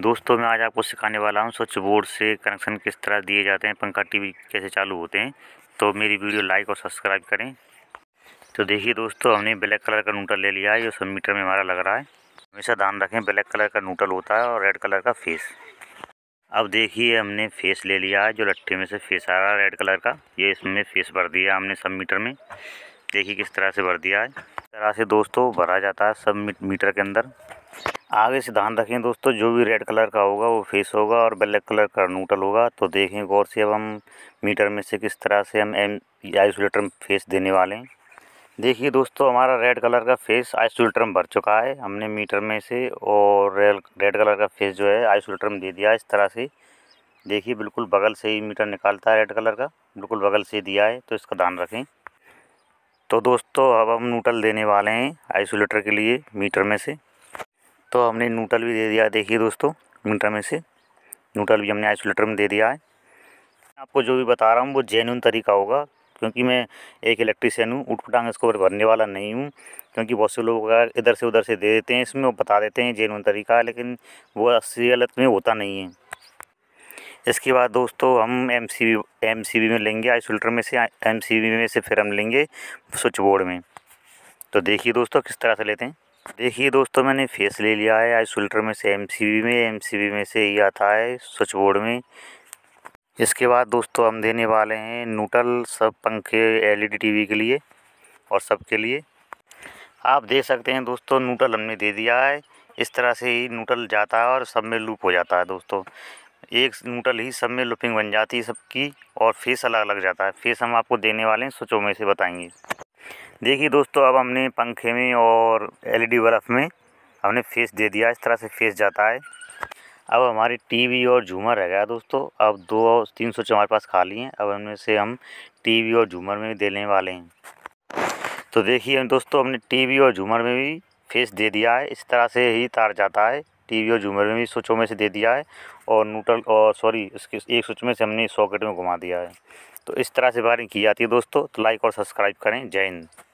दोस्तों मैं आज आपको सिखाने वाला हूँ स्वच्छ बोर्ड से कनेक्शन किस तरह दिए जाते हैं पंखा टीवी कैसे चालू होते हैं तो मेरी वीडियो लाइक और सब्सक्राइब करें तो देखिए दोस्तों हमने ब्लैक कलर का नूटल ले लिया है जो सब मीटर में हमारा लग रहा है हमेशा ध्यान रखें ब्लैक कलर का नूटल होता है और रेड कलर का फेस अब देखिए हमने फेस ले लिया है जो लट्ठे में से फेस आ रहा है रेड कलर का ये इसमें फेस भर दिया हमने सब मीटर में देखिए किस तरह से भर दिया है इस तरह से दोस्तों भरा जाता है सब मीटर के अंदर आगे से ध्यान रखें दोस्तों जो भी रेड कलर का होगा वो फेस होगा और ब्लैक कलर का नूटल होगा तो देखें गौर से अब हम मीटर में से किस तरह से हम एम आइसोलेटर में फेस देने वाले हैं देखिए दोस्तों हमारा रेड कलर का फेस आइसोलेटर में भर चुका है हमने मीटर में से और रेड कलर का फेस जो है आइसोलेटर में दे दिया इस तरह से देखिए बिल्कुल बगल से ही मीटर निकालता है रेड कलर का बिल्कुल बगल से दिया है तो इसका ध्यान रखें तो दोस्तों अब हम नूटल देने वाले हैं आइसोलेटर के लिए मीटर में से तो हमने नूटल भी दे दिया देखिए दोस्तों मीटर में से नूटल भी हमने आइसोलेटर में दे दिया है आपको जो भी बता रहा हूँ वो जेन्यून तरीका होगा क्योंकि मैं एक इलेक्ट्रीशियन हूँ उठ पटांग इसको भरने वाला नहीं हूँ क्योंकि बहुत से लोग इधर से उधर से दे देते हैं इसमें वो बता देते हैं जेन्यून तरीका लेकिन वो असली में होता नहीं है इसके बाद दोस्तों हम M C B M C B में लेंगे आइसोलेटर में से एम सी बी में से फिर हम लेंगे स्विच बोर्ड में तो देखिए दोस्तों किस तरह से लेते हैं देखिए दोस्तों मैंने फेस ले लिया है सुल्टर में से एमसीबी में एमसीबी में से ही आता है स्विच बोर्ड में इसके बाद दोस्तों हम देने वाले हैं नूटल सब पंखे एलईडी टीवी e के लिए और सब के लिए आप देख सकते हैं दोस्तों नूटल हमने दे दिया है इस तरह से ही नूटल जाता है और सब में लूप हो जाता है दोस्तों एक नूटल ही सब में लुपिंग बन जाती है सबकी और फेस अलग अलग जाता है फेस हम आपको देने वाले हैं सोचों में से बताएंगे देखिए दोस्तों अब हमने पंखे में और एलईडी e बल्ब में हमने फेस दे दिया इस तरह से फेस जाता है अब हमारी टीवी और झूमर रह गया दोस्तों अब दो और तीन सौ हमारे पास खाली हैं अब इनमें से हम टीवी और झूमर में भी देने वाले हैं तो देखिए दोस्तों हमने टीवी और झूमर में भी फेस दे दिया है इस तरह से ही तार जाता है टीवी और झूमर में भी स्विचों में से दे दिया है और न्यूट्रल और सॉरी इसके एक स्विच में से हमने सॉकेट में घुमा दिया है तो इस तरह से वायरिंग की जाती है दोस्तों तो लाइक और सब्सक्राइब करें जय हिंद